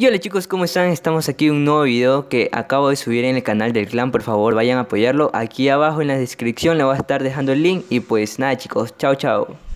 Y hola chicos, ¿cómo están? Estamos aquí en un nuevo video que acabo de subir en el canal del clan, por favor vayan a apoyarlo. Aquí abajo en la descripción le voy a estar dejando el link y pues nada chicos, chao chao.